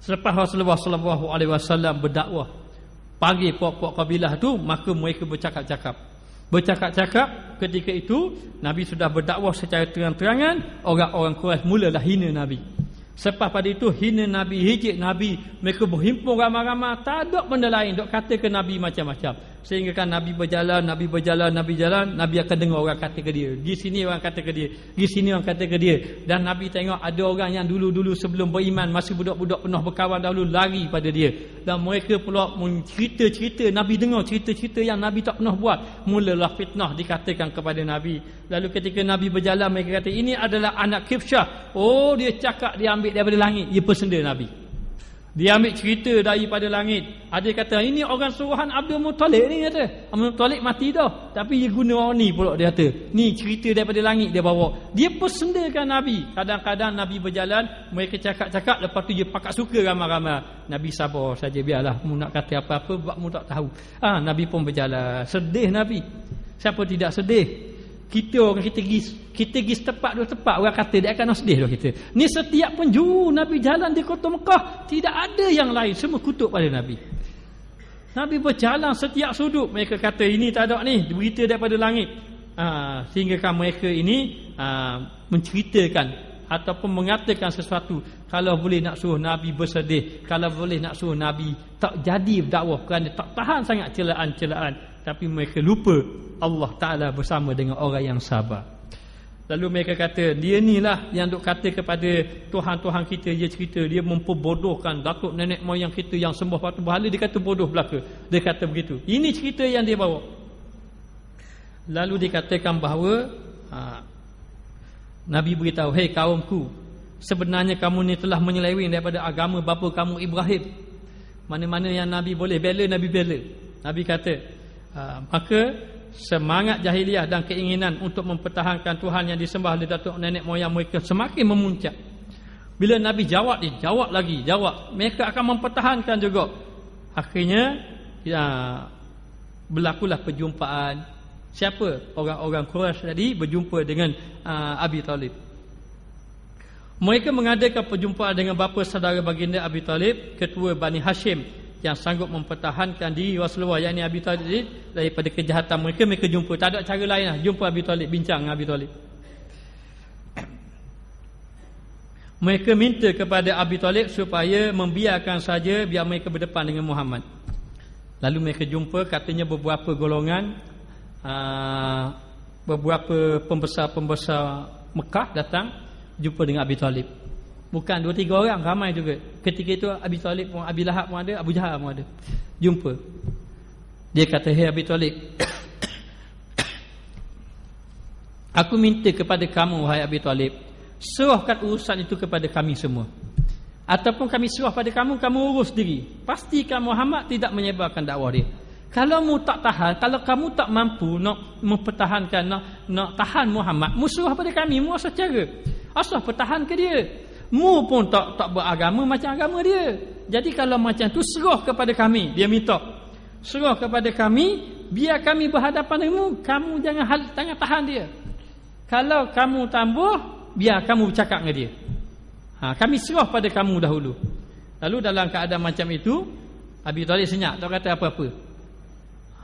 Selepas Rasulullah sallallahu alaihi wasallam berdakwah, Pagi puak-puak kabilah tu maka mereka bercakap-cakap. Bercakap-cakap ketika itu Nabi sudah berdakwah secara terang-terangan, orang-orang Quraisy mulalah hina Nabi. Selepas pada itu hina Nabi, hijik Nabi, mereka berhimpun ramai-ramai, tak ada benda lain, dok kata ke Nabi macam-macam sehingga kan Nabi berjalan, Nabi berjalan, Nabi jalan, Nabi akan dengar orang kata ke dia. Di sini orang kata ke dia. Di sini orang kata ke dia. Dan Nabi tengok ada orang yang dulu-dulu sebelum beriman, masih budak-budak pernah berkawan dahulu lari pada dia. Dan mereka pula cerita-cerita, Nabi dengar cerita-cerita yang Nabi tak pernah buat. Mulalah fitnah dikatakan kepada Nabi. Lalu ketika Nabi berjalan, mereka kata, ini adalah anak Kifsyah. Oh, dia cakap dia ambil daripada langit. Dia persenda Nabi. Nabi. Dia ambil cerita dari pada langit. Ada kata, ini orang suruhan Abdul Muttalib ni kata. Abdul Muttalib mati dah. Tapi dia guna orang ni pula dia kata. Ni cerita daripada langit dia bawa. Dia persendakan Nabi. Kadang-kadang Nabi berjalan, mereka cakap-cakap. Lepas tu dia pakat suka ramai-ramai. Nabi sabar saja biarlah. Mu nak kata apa-apa, buat mu tak tahu. Ah, ha, Nabi pun berjalan. Sedih Nabi. Siapa tidak sedih? kita orang kita pergi kita pergi tepat dua tepat orang kata dia akan sedih dah kita. Ni setiap penjuru Nabi jalan di kota Mekah tidak ada yang lain semua kutuk pada Nabi. Nabi berjalan setiap sudut mereka kata ini tak ada ni berita daripada langit. Aa, ah, sehingga kan mereka ini aa, ah, menceritakan ataupun mengatakan sesuatu kalau boleh nak suruh Nabi bersedih kalau boleh nak suruh Nabi tak jadi dakwah kerana tak tahan sangat celaan-celaan tapi mereka lupa Allah Taala bersama dengan orang yang sabar. Lalu mereka kata, dia ni lah yang duk kata kepada Tuhan-Tuhan kita, dia cerita, dia memperbodohkan datuk nenek moyang kita yang sembah patut berhala, dia kata bodoh belaka. Dia kata begitu. Ini cerita yang dia bawa. Lalu dikatakan bahawa, ha, Nabi beritahu, hei kaumku, sebenarnya kamu ni telah menyeleweng daripada agama bapa kamu Ibrahim. Mana-mana yang Nabi boleh bela, Nabi bela. Nabi kata, Ah, maka semangat jahiliah dan keinginan untuk mempertahankan Tuhan yang disembah oleh datuk nenek moyang mereka semakin memuncak. Bila Nabi jawab dia, jawab lagi, jawab. Mereka akan mempertahankan juga. Akhirnya, ya, berlakulah perjumpaan. Siapa orang-orang Quraisy tadi berjumpa dengan uh, Abi Talib. Mereka mengadakan perjumpaan dengan bapa saudara baginda Abi Talib, ketua Bani Hashim yang sanggup mempertahankan diri Rasulullah yakni Abi Talib daripada kejahatan mereka mereka jumpa tak ada cara lain lah jumpa Abi Talib bincang dengan Abi Talib *clears throat* mereka minta kepada Abi Talib supaya membiarkan saja biar mereka berdepan dengan Muhammad lalu mereka jumpa katanya beberapa golongan beberapa pembesar-pembesar Mekah datang jumpa dengan Abi Talib Bukan dua tiga orang ramai juga. Ketika itu Abi Talib pun Abi Lahab pun ada, Abu Jahal pun ada. Jumpa. Dia kata, "Hei Abi Talib, *coughs* aku minta kepada kamu wahai Abi Talib, serahkan urusan itu kepada kami semua. Ataupun kami serah pada kamu, kamu urus diri. Pasti kamu Muhammad tidak menyebarkan dakwah dia. Kalau mu tak tahan, kalau kamu tak mampu nak mempertahankan nak, nak tahan Muhammad, musuh pada kami, mu secara. Asal pertahan ke dia?" Mu pun tak tak beragama macam agama dia. Jadi kalau macam tu serah kepada kami, dia minta. Serah kepada kami, biar kami berhadapan dengan mu, kamu jangan hal, jangan tahan dia. Kalau kamu tambuh, biar kamu bercakap dengan dia. Ha, kami serah pada kamu dahulu. Lalu dalam keadaan macam itu, Abi Talib senyap, tak kata apa-apa.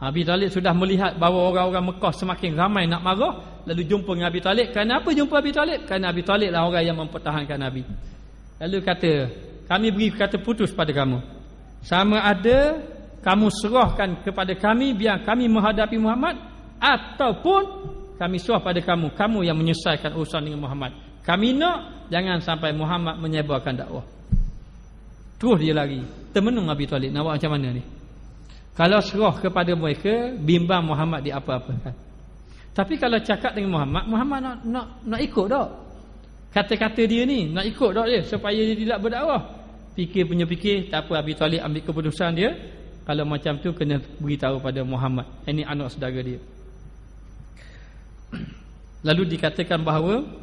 Abi Talib sudah melihat bahawa orang-orang Mekah semakin ramai nak marah, lalu jumpa dengan Abi Talib kenapa jumpa Abi Talib? kerana Abi Talib lah orang yang mempertahankan Nabi lalu kata kami beri kata putus pada kamu sama ada kamu serahkan kepada kami biar kami menghadapi Muhammad ataupun kami suah pada kamu kamu yang menyelesaikan urusan dengan Muhammad kami nak jangan sampai Muhammad menyebarkan dakwah terus dia lari termenung Abi Talib nak buat macam mana ni kalau serah kepada mereka bimbang Muhammad di apa apakan tapi kalau cakap dengan Muhammad, Muhammad nak nak nak ikut dak? Kata-kata dia ni nak ikut dak dia supaya dia tidak berdakwah. Fikir punya fikir, tak apa Abi Talib ambil keputusan dia. Kalau macam tu kena beritahu pada Muhammad. Ini anak saudara dia. *clears throat* Lalu dikatakan bahawa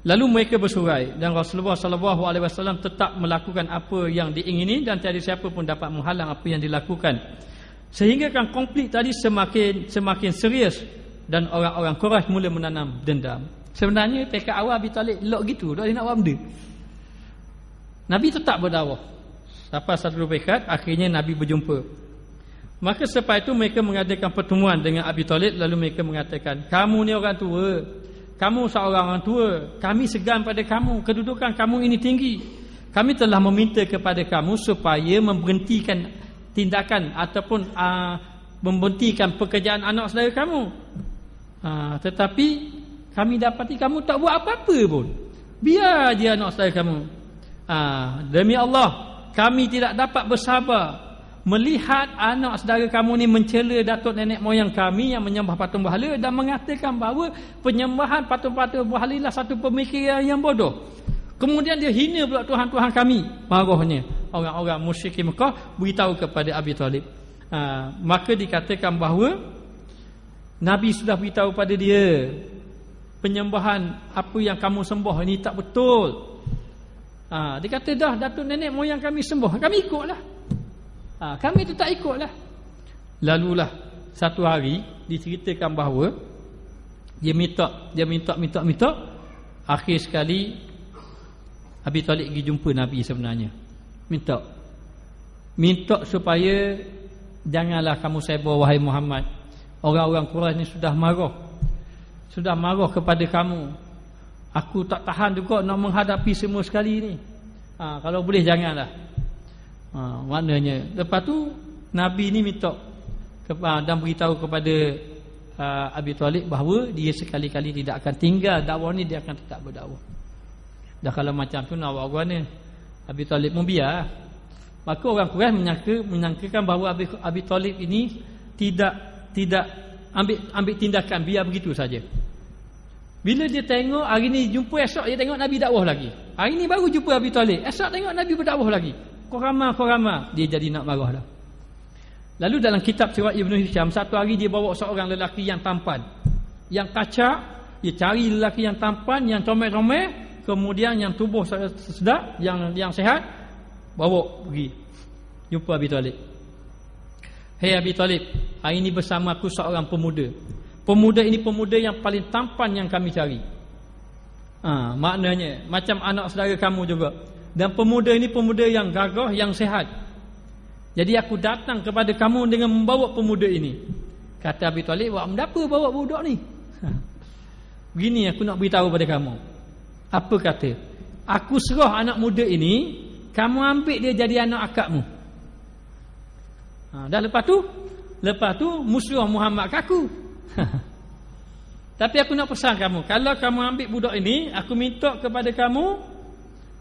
Lalu mereka bersurai dan Rasulullah sallallahu alaihi wasallam tetap melakukan apa yang diingini dan tiada siapa pun dapat menghalang apa yang dilakukan. Sehingga Sehinggakan konflik tadi semakin semakin serius dan orang-orang Quraisy mula menanam dendam. Sebenarnya pekat awal Abi Talib elok gitu, tak nak buat benda. Nabi tetap berdawah. Sampai satu pekat, akhirnya Nabi berjumpa. Maka selepas itu mereka mengadakan pertemuan dengan Abi Talib lalu mereka mengatakan, "Kamu ni orang tua. Kamu seorang orang tua. Kami segan pada kamu. Kedudukan kamu ini tinggi. Kami telah meminta kepada kamu supaya memberhentikan tindakan ataupun uh, membentikan pekerjaan anak saudara kamu. Uh, tetapi kami dapati kamu tak buat apa-apa pun. Biar dia anak saudara kamu. Uh, demi Allah, kami tidak dapat bersabar melihat anak saudara kamu ni mencela datuk nenek moyang kami yang menyembah patung berhala dan mengatakan bahawa penyembahan patung-patung berhala ialah satu pemikiran yang bodoh. Kemudian dia hina pula Tuhan-Tuhan kami. Marahnya. Orang-orang musyrik Mekah beritahu kepada Abi Talib. Ha, maka dikatakan bahawa Nabi sudah beritahu pada dia penyembahan apa yang kamu sembah ini tak betul. Ha, dia kata dah datuk nenek moyang kami sembah. Kami ikutlah. Ha, kami itu tak ikutlah. Lalulah satu hari diceritakan bahawa dia minta, dia minta, minta, minta. Akhir sekali Abi Talib pergi jumpa Nabi sebenarnya Minta Minta supaya Janganlah kamu sebar wahai Muhammad Orang-orang Quraisy ni sudah marah Sudah marah kepada kamu Aku tak tahan juga Nak menghadapi semua sekali ni ha, Kalau boleh janganlah ha, Maknanya Lepas tu Nabi ni minta Dan beritahu kepada ha, Abi Talib bahawa dia sekali-kali tidak akan tinggal dakwah ni dia akan tetap berdakwah. Dah kalau macam tu nak buat gua ni. Abi Talib pun biar. Lah. Maka orang Quraisy menyangka menyangkakan bahawa Abi Abi Talib ini tidak tidak ambil ambil tindakan biar begitu saja. Bila dia tengok hari ni jumpa esok dia tengok Nabi dakwah lagi. Hari ni baru jumpa Abi Talib, esok tengok Nabi berdakwah lagi. Korama, korama Dia jadi nak marah dah. Lalu dalam kitab Sirat Ibn Hisham, satu hari dia bawa seorang lelaki yang tampan. Yang kacak, dia cari lelaki yang tampan, yang comel-comel, kemudian yang tubuh sedap yang yang sehat bawa pergi jumpa Abi Talib Hei Abi Talib hari ini bersama aku seorang pemuda pemuda ini pemuda yang paling tampan yang kami cari ha, maknanya macam anak saudara kamu juga dan pemuda ini pemuda yang gagah yang sehat jadi aku datang kepada kamu dengan membawa pemuda ini Kata Abi Talib, wah mengapa bawa budak ni? Begini *laughs* aku nak beritahu pada kamu. Apa kata Aku serah anak muda ini Kamu ambil dia jadi anak akakmu ha, Dah lepas tu Lepas tu musuh Muhammad kaku *laughs* Tapi aku nak pesan kamu Kalau kamu ambil budak ini Aku minta kepada kamu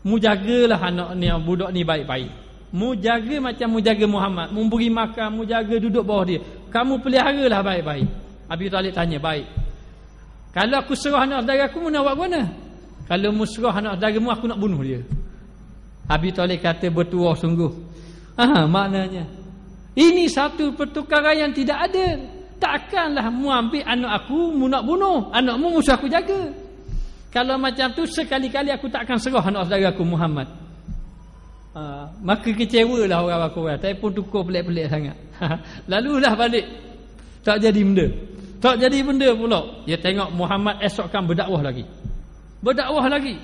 Mujagalah anak ni Budak ni baik-baik Mujaga macam mujaga Muhammad Memberi makan Mujaga duduk bawah dia Kamu pelihara lah baik-baik Abi Talib tanya Baik Kalau aku serah anak saudara aku Mena buat guna kalau musrah anak saudara mu aku nak bunuh dia. Habib Talib kata bertuah sungguh. Aha maknanya. Ini satu pertukaran yang tidak ada. Takkanlah mu ambil anak aku mu nak bunuh. Anakmu musuh aku jaga. Kalau macam tu sekali-kali aku takkan akan serah anak saudara aku Muhammad. Ha, maka kecewalah orang aku orang. Tapi pun tukar pelik-pelik sangat. *laughs* lah balik. Tak jadi benda. Tak jadi benda pula. Dia ya, tengok Muhammad esokkan berdakwah lagi berdakwah lagi.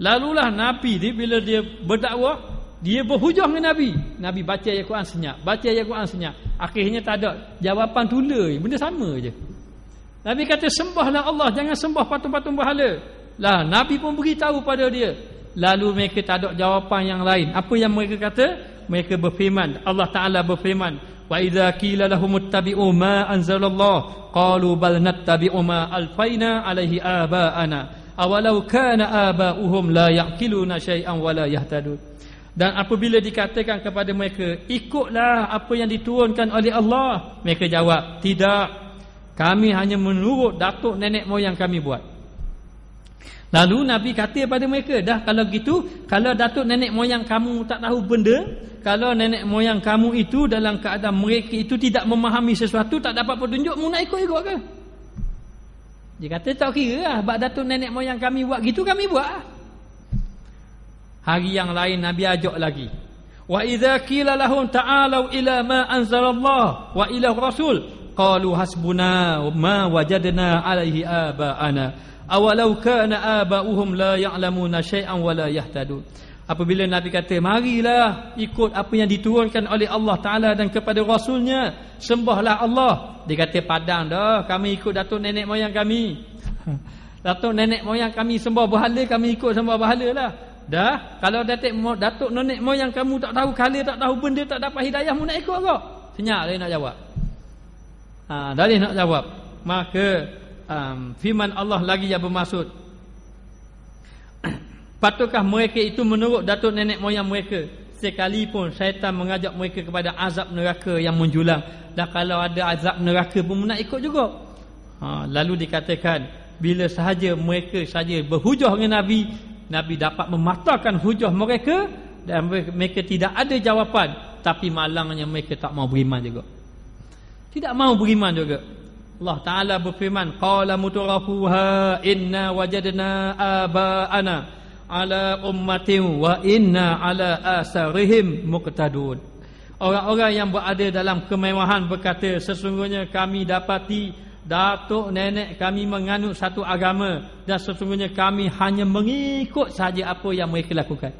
Lalulah Nabi dia bila dia berdakwah, dia berhujah dengan Nabi. Nabi baca ayat Quran senyap, baca ayat Quran senyap. Akhirnya tak ada jawapan tunda, benda sama je. Nabi kata sembahlah Allah, jangan sembah patung-patung bahala. Lah Nabi pun beritahu pada dia. Lalu mereka tak ada jawapan yang lain. Apa yang mereka kata? Mereka berfirman, Allah Taala berfirman, wa idza qila lahum ittabi'u ma anzalallah qalu bal nattabi'u ma alfaina alaihi abaana awalau kana abauhum la yaqiluna syai'an wala yahtadun dan apabila dikatakan kepada mereka ikutlah apa yang diturunkan oleh Allah mereka jawab tidak kami hanya menurut datuk nenek moyang kami buat lalu nabi kata kepada mereka dah kalau gitu kalau datuk nenek moyang kamu tak tahu benda kalau nenek moyang kamu itu dalam keadaan mereka itu tidak memahami sesuatu tak dapat petunjuk mu nak ikut-ikut ke dia kata tak kira lah Sebab datuk nenek moyang kami buat gitu kami buat lah. Hari yang lain Nabi ajak lagi Wa idza kila lahum ta'alu ila ma anzalallah wa ila rasul qalu hasbuna ma wajadna alaihi aba'ana awalau kana aba'uhum la ya'lamuna shay'an wa la yahtadun Apabila Nabi kata, marilah ikut apa yang diturunkan oleh Allah Ta'ala dan kepada Rasulnya. Sembahlah Allah. Dia kata, padang dah. Kami ikut datuk nenek moyang kami. *laughs* datuk nenek moyang kami sembah berhala, kami ikut sembah berhala lah. Dah, kalau datuk, datuk nenek moyang kamu tak tahu kala, tak tahu benda, tak dapat hidayah, mu nak ikut ke? Senyap dia nak jawab. Ha, dah dia nak jawab. Maka, um, firman Allah lagi yang bermaksud, Patutkah mereka itu menurut datuk nenek moyang mereka Sekalipun syaitan mengajak mereka kepada azab neraka yang menjulang Dan kalau ada azab neraka pun nak ikut juga ha, Lalu dikatakan Bila sahaja mereka sahaja berhujuh dengan Nabi Nabi dapat mematahkan hujah mereka Dan mereka tidak ada jawapan Tapi malangnya mereka tak mau beriman juga Tidak mau beriman juga Allah Ta'ala berfirman Qala muturahuha inna wajadna aba'ana ala ummatin wa inna ala asarihim muqtadun orang-orang yang berada dalam kemewahan berkata sesungguhnya kami dapati datuk nenek kami menganut satu agama dan sesungguhnya kami hanya mengikut saja apa yang mereka lakukan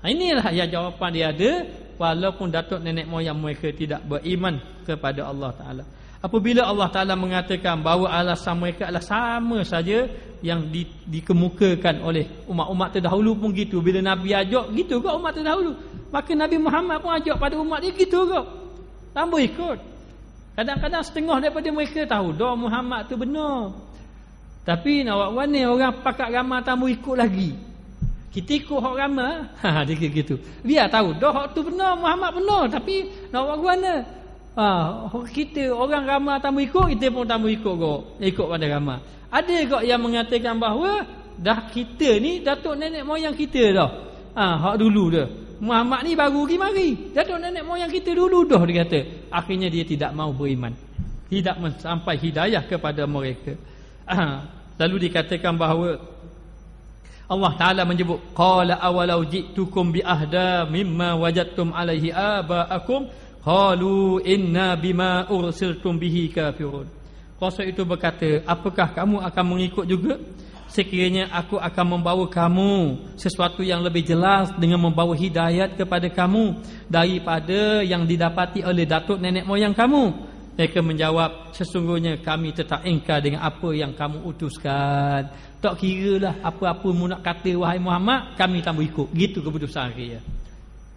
ha, inilah yang jawapan dia ada walaupun datuk nenek moyang mereka tidak beriman kepada Allah taala Apabila Allah Ta'ala mengatakan bahawa alasan mereka adalah sama saja yang di, dikemukakan oleh umat-umat terdahulu pun gitu. Bila Nabi ajak, gitu juga umat terdahulu. Maka Nabi Muhammad pun ajak pada umat dia, gitu juga. Tambah ikut. Kadang-kadang setengah daripada mereka tahu, doa Muhammad tu benar. Tapi nak buat mana orang pakat ramah tambah ikut lagi. Kita ikut orang ramah. *laughs* Ha, dia gitu. Biar tahu, doa tu benar, Muhammad benar. Tapi nak buat mana? Ah, kita orang ramah tamu ikut kita pun tamu ikut kok. Ikut pada ramah. Ada kok yang mengatakan bahawa dah kita ni datuk nenek moyang kita dah. Ah, hak dulu dah. Muhammad ni baru pergi mari. Datuk nenek moyang kita dulu dah dia kata. Akhirnya dia tidak mau beriman. Tidak sampai hidayah kepada mereka. Ah, lalu dikatakan bahawa Allah Taala menyebut qala awalau jitukum bi ahda mimma wajadtum alaihi abaakum Qalu inna bima ursiltum bihi kafirun Rasul itu berkata Apakah kamu akan mengikut juga Sekiranya aku akan membawa kamu Sesuatu yang lebih jelas Dengan membawa hidayat kepada kamu Daripada yang didapati oleh Datuk nenek moyang kamu mereka menjawab Sesungguhnya kami tetap ingkar dengan apa yang kamu utuskan Tak kira lah apa-apa mu nak kata Wahai Muhammad Kami tak mau ikut Gitu keputusan akhirnya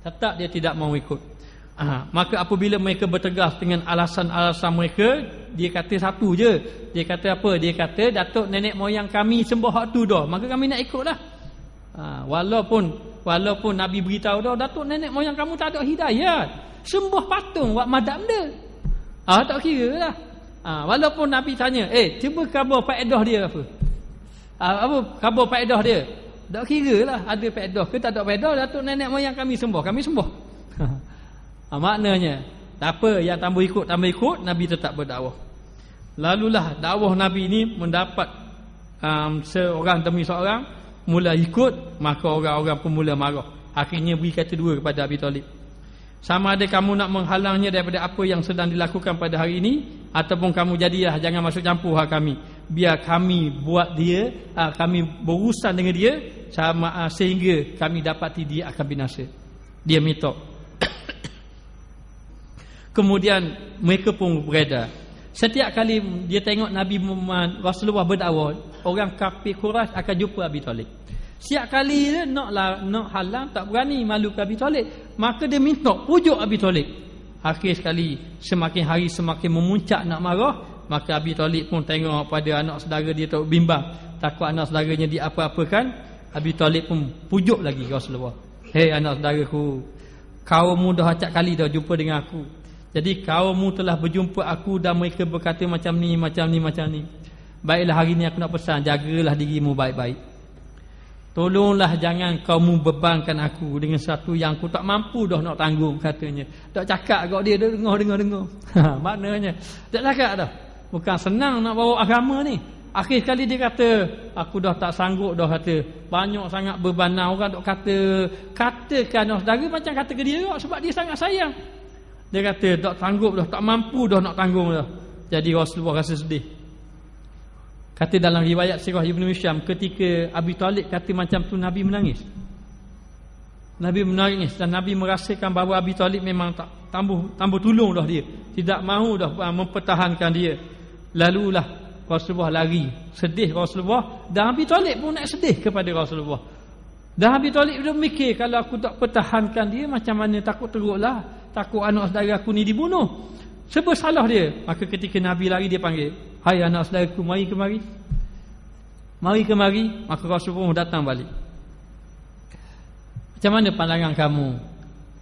Tetap dia tidak mau ikut Ha, maka apabila mereka bertegas dengan alasan-alasan mereka, dia kata satu je. Dia kata apa? Dia kata datuk nenek moyang kami sembah hak tu dah. Maka kami nak ikutlah. Ha, walaupun walaupun Nabi beritahu dah datuk nenek moyang kamu tak ada hidayah. Sembah patung wak madam dia. Ha, tak kira lah. Ha, walaupun Nabi tanya, eh cuba khabar faedah dia apa? Ha, apa khabar faedah dia? Tak kira lah ada faedah ke tak ada faedah. Datuk nenek moyang kami sembah. Kami sembah. Ha. *laughs* ha, Maknanya Tak apa yang tambah ikut tambah ikut Nabi tetap berdakwah Lalulah dakwah Nabi ini mendapat um, Seorang demi seorang Mula ikut Maka orang-orang pun mula marah Akhirnya beri kata dua kepada Abi Talib Sama ada kamu nak menghalangnya daripada apa yang sedang dilakukan pada hari ini Ataupun kamu jadilah jangan masuk campur hal kami Biar kami buat dia uh, Kami berurusan dengan dia sama, uh, Sehingga kami dapati dia akan binasa Dia mitok kemudian mereka pun beredar setiap kali dia tengok Nabi Muhammad Rasulullah berdakwah orang kafir Quraisy akan jumpa Abi Talib setiap kali dia nak lah, nak halang tak berani malu ke Abi Talib maka dia minta pujuk Abi Talib akhir sekali semakin hari semakin memuncak nak marah maka Abi Talib pun tengok pada anak saudara dia tak bimbang takut anak saudaranya apa apakan Abi Talib pun pujuk lagi Rasulullah hei anak saudaraku kau mudah acak kali dah jumpa dengan aku jadi kaummu telah berjumpa aku dan mereka berkata macam ni, macam ni, macam ni. Baiklah hari ni aku nak pesan, jagalah dirimu baik-baik. Tolonglah jangan kaummu bebankan aku dengan satu yang aku tak mampu dah nak tanggung katanya. Tak cakap kau dia, dia dengar, dengar, dengar. *laughs* Ha, maknanya, tak cakap dah. Bukan senang nak bawa agama ni. Akhir sekali dia kata, aku dah tak sanggup dah kata. Banyak sangat beban orang tak kata. Katakan orang oh, saudara macam kata ke dia sebab dia sangat sayang. Dia kata tak sanggup dah, tak mampu dah nak tanggung dah. Jadi Rasulullah rasa sedih. Kata dalam riwayat Sirah Ibn Misham ketika Abi Talib kata macam tu Nabi menangis. Nabi menangis dan Nabi merasakan bahawa Abi Talib memang tak tambuh tambuh tulung dah dia. Tidak mahu dah ah, mempertahankan dia. Lalu lah Rasulullah lari. Sedih Rasulullah dan Abi Talib pun nak sedih kepada Rasulullah. Dan Abi Talib dia mikir kalau aku tak pertahankan dia macam mana takut teruklah takut anak saudara aku ni dibunuh Sebab salah dia Maka ketika Nabi lari dia panggil Hai anak saudara aku mari kemari Mari kemari Maka pun datang balik Macam mana pandangan kamu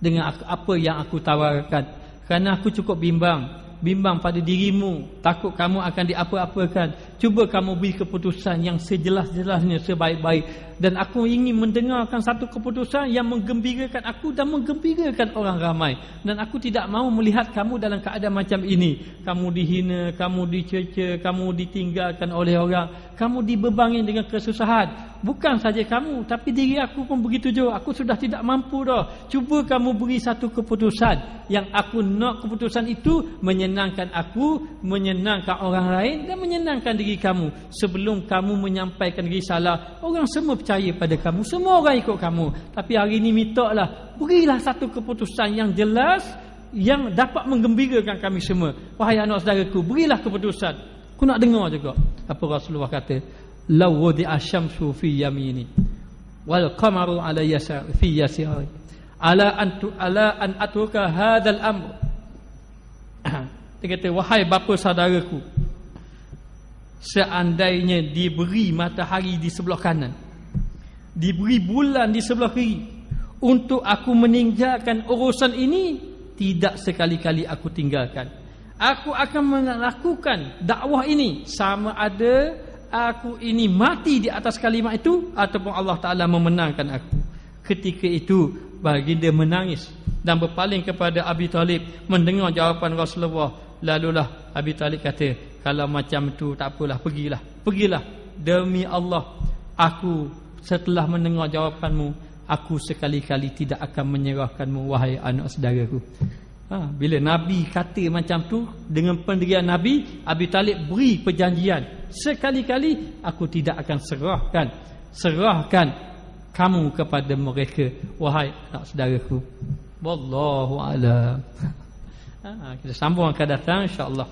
Dengan apa yang aku tawarkan Kerana aku cukup bimbang Bimbang pada dirimu Takut kamu akan diapa-apakan Cuba kamu beri keputusan yang sejelas-jelasnya sebaik-baik dan aku ingin mendengarkan satu keputusan yang menggembirakan aku dan menggembirakan orang ramai dan aku tidak mahu melihat kamu dalam keadaan macam ini. Kamu dihina, kamu dicerca, kamu ditinggalkan oleh orang, kamu dibebani dengan kesusahan. Bukan saja kamu tapi diri aku pun begitu juga. Aku sudah tidak mampu dah. Cuba kamu beri satu keputusan yang aku nak keputusan itu menyenangkan aku, menyenangkan orang lain dan menyenangkan diri diri kamu sebelum kamu menyampaikan risalah orang semua percaya pada kamu semua orang ikut kamu tapi hari ini minta lah berilah satu keputusan yang jelas yang dapat menggembirakan kami semua wahai anak saudaraku berilah keputusan aku nak dengar juga apa Rasulullah kata lawudi asyamsu fi yamini wal qamaru ala yasar fi yasari ala an ala an atuka hadzal amr *clears throat* dia kata wahai bapa saudaraku seandainya diberi matahari di sebelah kanan diberi bulan di sebelah kiri untuk aku meninggalkan urusan ini tidak sekali-kali aku tinggalkan aku akan melakukan dakwah ini sama ada aku ini mati di atas kalimat itu ataupun Allah Taala memenangkan aku ketika itu baginda menangis dan berpaling kepada Abi Talib mendengar jawapan Rasulullah lalulah Abi Talib kata kalau macam tu tak apalah pergilah pergilah demi Allah aku setelah mendengar jawapanmu aku sekali-kali tidak akan menyerahkanmu wahai anak saudaraku ha, bila Nabi kata macam tu dengan pendirian Nabi Abi Talib beri perjanjian sekali-kali aku tidak akan serahkan serahkan kamu kepada mereka wahai anak saudaraku wallahu alam ha, kita sambung akan datang Allah.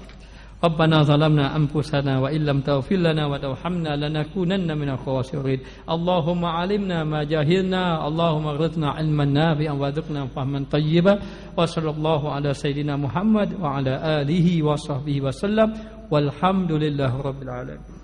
Rabbana zalamna anfusana wa illam tawfir lana wa tawhamna lanakunanna minal khawasirin. Allahumma alimna ma jahilna, Allahumma aghrithna ilman nafi'an wa dhiqna fahman tayyiba. Wa sallallahu ala sayyidina Muhammad wa ala alihi wa sahbihi wa sallam. Walhamdulillahirabbil alamin.